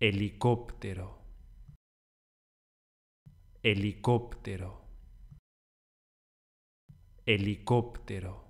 helicóptero, helicóptero, helicóptero.